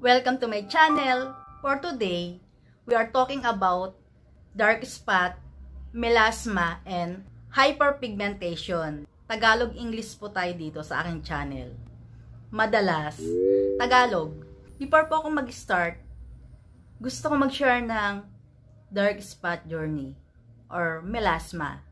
Welcome to my channel. For today, we are talking about dark spot, melasma, and hyperpigmentation. Tagalog English po tayo dito sa aking channel. Madalas, Tagalog. Before po ako mag-start, gusto ko mag-share ng dark spot journey or melasma.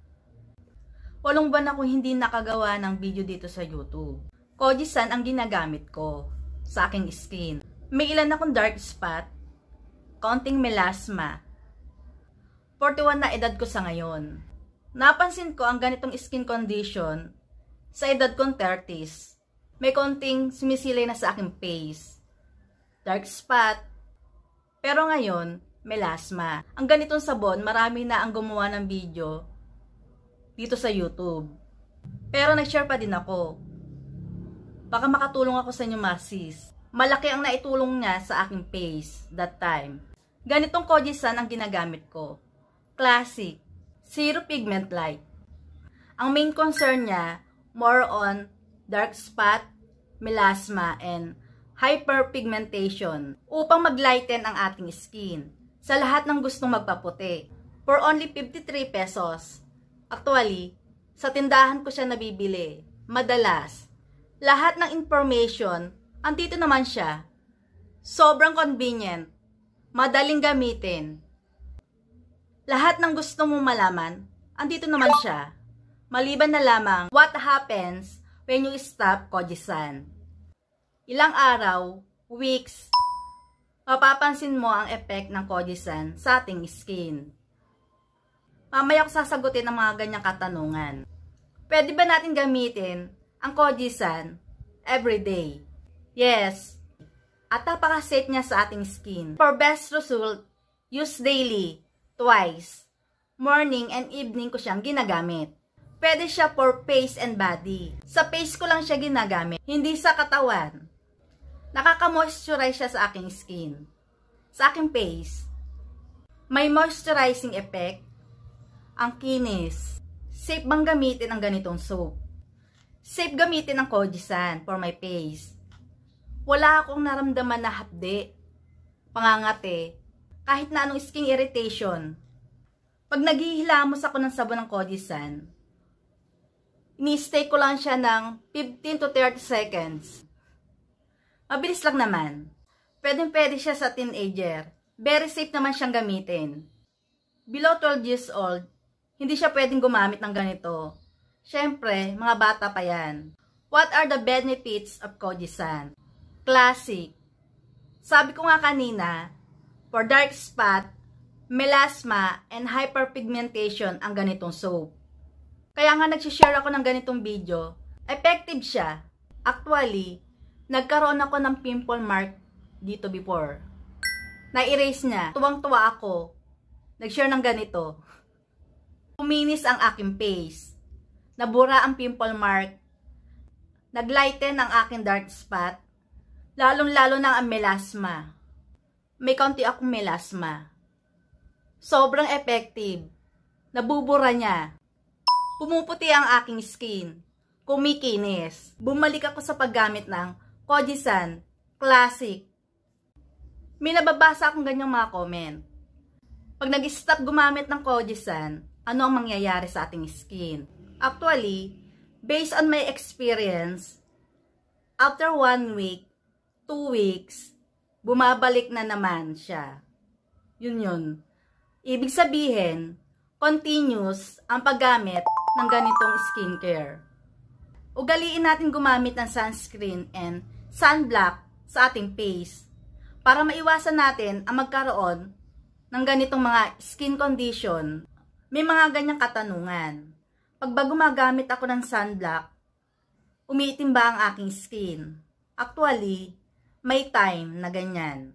Walong buwan ako hindi nakagawa ng video dito sa YouTube. Kojisan ang ginagamit ko sa aking skin. May ilan akong dark spot, konting melasma. 41 na edad ko sa ngayon. Napansin ko ang ganitong skin condition sa edad kong 30s. May konting sumisilay na sa aking face. Dark spot. Pero ngayon, melasma. Ang ganitong sabon, marami na ang gumawa ng video dito sa YouTube. Pero nag-share pa din ako. Baka makatulong ako sa inyo, masis malaki ang naitulong niya sa aking face that time. Ganitong kojisan ang ginagamit ko. Classic, zero pigment light. Ang main concern niya, more on dark spot, melasma, and hyperpigmentation upang maglighten ang ating skin sa lahat ng gustong magpaputi for only 53 pesos. Actually, sa tindahan ko siya nabibili. Madalas, lahat ng information Andito naman siya. Sobrang convenient. Madaling gamitin. Lahat ng gusto mong malaman, andito naman siya. Maliban na lamang what happens when you stop koji Ilang araw, weeks, mapapansin mo ang effect ng koji sa ating skin. Mamaya ko sasagutin ang mga ganyang katanungan. Pwede ba natin gamitin ang Koji-san day? Yes. At napaka-safe niya sa ating skin. For best result, use daily, twice. Morning and evening ko siyang ginagamit. Pwede siya for face and body. Sa face ko lang siya ginagamit, hindi sa katawan. Nakaka-moisturize siya sa aking skin. Sa aking face. May moisturizing effect. Ang kinis. Safe bang gamitin ang ganitong soap? Safe gamitin ang Kojisan for my face wala akong naramdaman na hapde, pangangate, kahit na anong skin irritation. Pag naghihilamos ako ng sabon ng Kojisan, ini-stay ko lang siya ng 15 to 30 seconds. Mabilis lang naman. Pwedeng pwede siya sa teenager. Very safe naman siyang gamitin. Below 12 years old, hindi siya pwedeng gumamit ng ganito. Siyempre, mga bata pa yan. What are the benefits of Kojisan? Classic. Sabi ko nga kanina, for dark spot, melasma, and hyperpigmentation ang ganitong soap. Kaya nga nagsishare ako ng ganitong video, effective siya. Actually, nagkaroon ako ng pimple mark dito before. Na-erase niya. Tuwang-tuwa ako. Nag-share ng ganito. Kuminis ang aking face. Nabura ang pimple mark. Naglighten ang aking dark spot. Lalong-lalo ng melasma. May konti akong melasma. Sobrang effective. Nabubura niya. Pumuputi ang aking skin. Kumikinis. Bumalik ako sa paggamit ng Kojisan Classic. May nababasa akong ganyang mga comment. Pag nag-stop gumamit ng Kojisan, ano ang mangyayari sa ating skin? Actually, based on my experience, after one week, two weeks, bumabalik na naman siya. Yun yun. Ibig sabihin, continuous ang paggamit ng ganitong skincare. Ugaliin natin gumamit ng sunscreen and sunblock sa ating face para maiwasan natin ang magkaroon ng ganitong mga skin condition. May mga ganyang katanungan. Pag ba gumagamit ako ng sunblock, umiitim ba ang aking skin? Actually, may time na ganyan.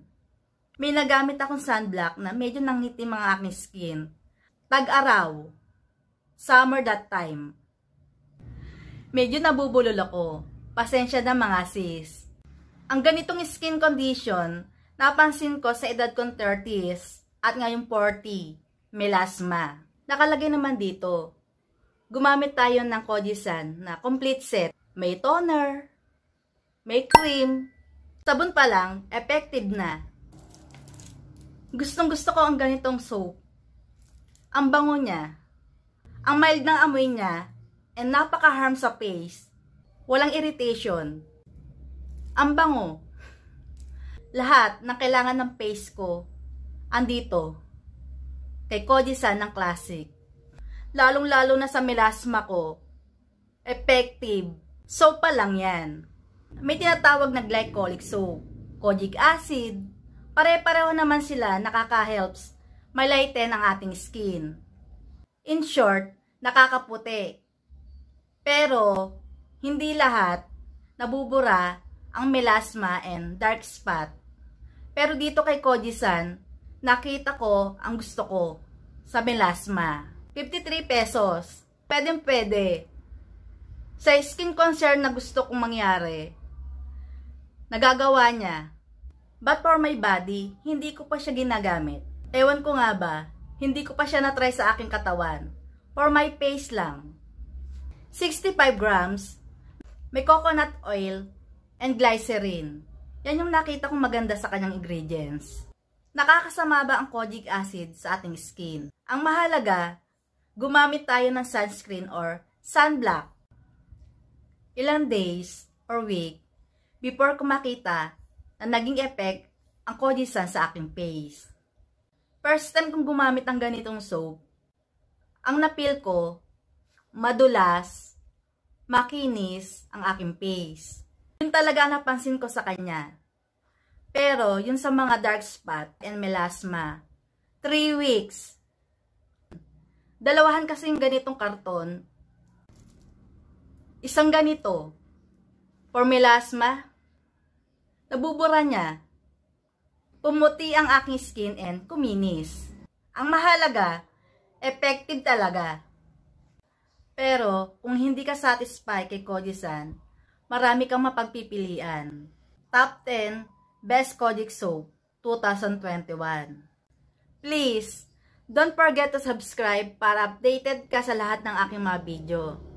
May nagamit akong sunblock na medyo nangiti mga aking skin. Tag-araw. Summer that time. Medyo nabubulol ako. Pasensya na mga sis. Ang ganitong skin condition, napansin ko sa edad kong 30s at ngayon 40, melasma. Nakalagay naman dito. Gumamit tayo ng Kojisan na complete set. May toner, may cream, Sabon pa lang, effective na. Gustong gusto ko ang ganitong soap. Ang bango niya. Ang mild ng amoy niya and napaka-harm sa face. Walang irritation. Ang bango. Lahat ng kailangan ng face ko andito kay Koji-san ng Classic. Lalong-lalo na sa melasma ko. Effective. So pa lang yan may tinatawag na glycolic soap, kojic acid. Pare-pareho naman sila nakaka-helps malaiten ang ating skin. In short, nakakaputi. Pero, hindi lahat nabubura ang melasma and dark spot. Pero dito kay Kojisan, nakita ko ang gusto ko sa melasma. 53 pesos. Pwedeng pwede. Sa skin concern na gusto kong mangyari, Nagagawa niya. But for my body, hindi ko pa siya ginagamit. Ewan ko nga ba, hindi ko pa siya na-try sa aking katawan. For my face lang. 65 grams, may coconut oil, and glycerin. Yan yung nakita kong maganda sa kanyang ingredients. Nakakasama ba ang kojic acid sa ating skin? Ang mahalaga, gumamit tayo ng sunscreen or sunblock. Ilang days or week before ko makita na naging effect ang Kodisan sa aking face. First time kong gumamit ng ganitong soap, ang napil ko, madulas, makinis ang aking face. Yun talaga napansin ko sa kanya. Pero, yun sa mga dark spot and melasma, 3 weeks. Dalawahan kasi yung ganitong karton. Isang ganito, for melasma, nabubura niya. Pumuti ang aking skin and kuminis. Ang mahalaga, effective talaga. Pero kung hindi ka satisfied kay San, marami kang mapagpipilian. Top 10 Best Kojic Soap 2021 Please, don't forget to subscribe para updated ka sa lahat ng aking mga video.